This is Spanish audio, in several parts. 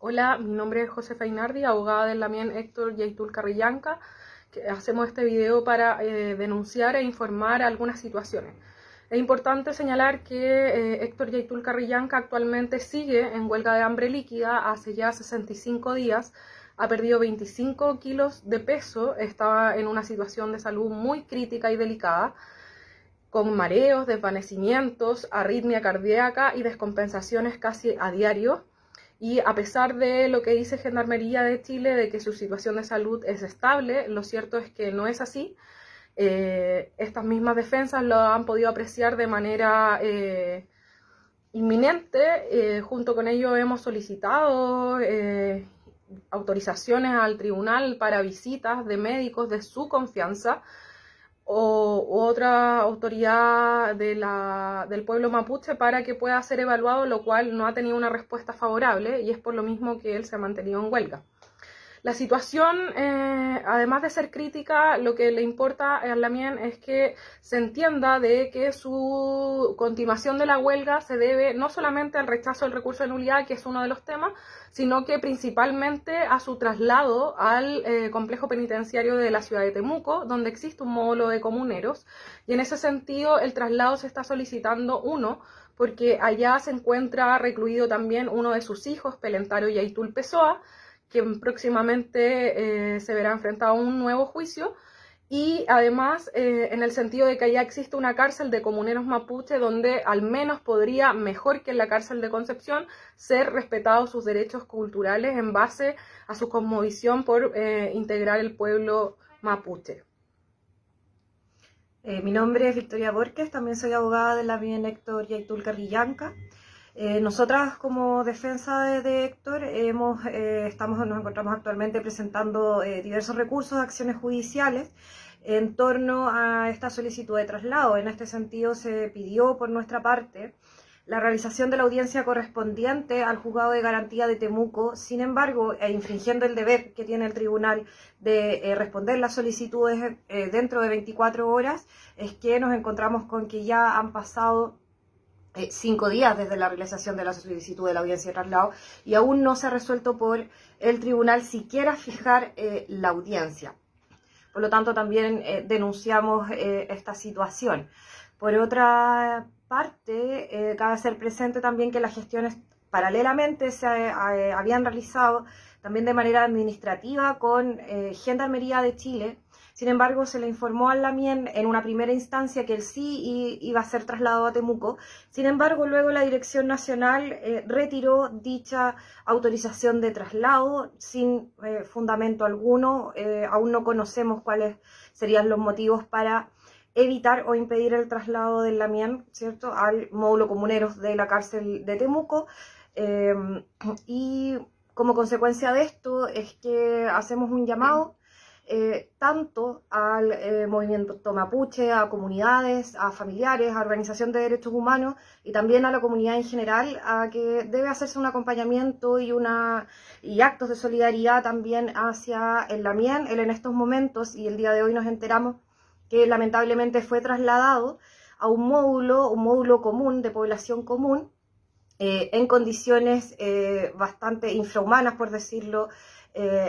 Hola, mi nombre es José Feinardi, abogada del Lamien Héctor Yaitul Carrillanca. Que hacemos este video para eh, denunciar e informar algunas situaciones. Es importante señalar que eh, Héctor Yaitul Carrillanca actualmente sigue en huelga de hambre líquida hace ya 65 días. Ha perdido 25 kilos de peso, estaba en una situación de salud muy crítica y delicada con mareos, desvanecimientos, arritmia cardíaca y descompensaciones casi a diario. Y a pesar de lo que dice Gendarmería de Chile de que su situación de salud es estable, lo cierto es que no es así. Eh, estas mismas defensas lo han podido apreciar de manera eh, inminente. Eh, junto con ello hemos solicitado autorizaciones al tribunal para visitas de médicos de su confianza o otra autoridad del pueblo mapuche para que pueda ser evaluado, lo cual no ha tenido una respuesta favorable y es por lo mismo que él se ha mantenido en huelga. La situación, eh, además de ser crítica, lo que le importa a Lamien es que se entienda de que su continuación de la huelga se debe no solamente al rechazo del recurso de nulidad, que es uno de los temas, sino que principalmente a su traslado al eh, complejo penitenciario de la ciudad de Temuco, donde existe un módulo de comuneros. Y en ese sentido, el traslado se está solicitando uno porque allá se encuentra recluido también uno de sus hijos, Pelentaro Yaitul Pessoa, que próximamente eh, se verá enfrentado a un nuevo juicio. Y además, eh, en el sentido de que ya existe una cárcel de comuneros mapuche donde al menos podría, mejor que en la cárcel de Concepción, ser respetados sus derechos culturales en base a su conmovisión por eh, integrar el pueblo mapuche. mi nombre es Victoria Borges, también soy abogada de la Bien Héctor Yaitul Carrillanca. Eh, nosotras como defensa de, Héctor hemos, eh, estamos, nos encontramos actualmente presentando eh, diversos recursos, acciones judiciales en torno a esta solicitud de traslado. En este sentido se pidió por nuestra parte la realización de la audiencia correspondiente al juzgado de garantía de Temuco, sin embargo, e infringiendo el deber que tiene el tribunal de responder las solicitudes dentro de 24 horas, es que nos encontramos con que ya han pasado eh, cinco días desde la realización de la solicitud de la audiencia de traslado y aún no se ha resuelto por el tribunal siquiera fijar eh, la audiencia. Por lo tanto, también eh, denunciamos esta situación. Por otra parte, cabe ser presente también que las gestiones paralelamente se habían realizado también de manera administrativa con Gendarmería de Chile, sin embargo, se le informó a Lamien en una primera instancia que el sí iba a ser trasladado a Temuco. Sin embargo, luego la Dirección Nacional eh, retiró dicha autorización de traslado sin eh, fundamento alguno. Eh, aún no conocemos cuáles serían los motivos para evitar o impedir el traslado de Lamien, ¿cierto?, al módulo comuneros de la cárcel de Temuco. Em, y como consecuencia de esto es que hacemos un llamado eh, tanto al eh, movimiento mapuche, a comunidades, a familiares, a organización de derechos humanos y también a la comunidad en general, a que debe hacerse un acompañamiento y, una, y actos de solidaridad también hacia el Lamien. Él en estos momentos, y el día de hoy nos enteramos que lamentablemente fue trasladado a un módulo, un módulo común de población común, eh, en condiciones bastante infrahumanas, por decirlo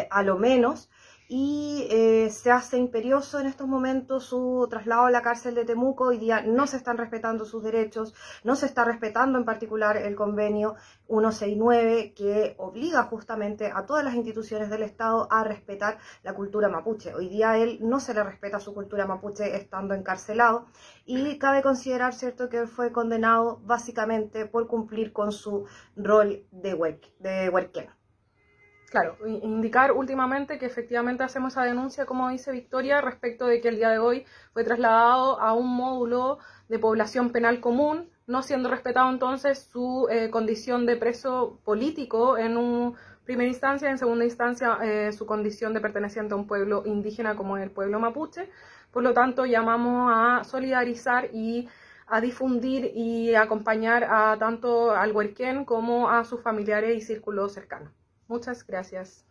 a lo menos, y eh, se hace imperioso en estos momentos su traslado a la cárcel de Temuco. Hoy día no se están respetando sus derechos, no se está respetando en particular el convenio 169 que obliga justamente a todas las instituciones del Estado a respetar la cultura mapuche. Hoy día él no se le respeta su cultura mapuche estando encarcelado y cabe considerar, ¿cierto?, que él fue condenado básicamente por cumplir con su rol de, huerquén. Claro, indicar últimamente que efectivamente hacemos esa denuncia, como dice Victoria, respecto de que el día de hoy fue trasladado a un módulo de población penal común, no siendo respetado entonces su eh, condición de preso político en un primera instancia, en segunda instancia eh, su condición de perteneciente a un pueblo indígena como el pueblo mapuche. Por lo tanto, llamamos a solidarizar y a difundir y acompañar a tanto al huerquén como a sus familiares y círculos cercanos muchas gracias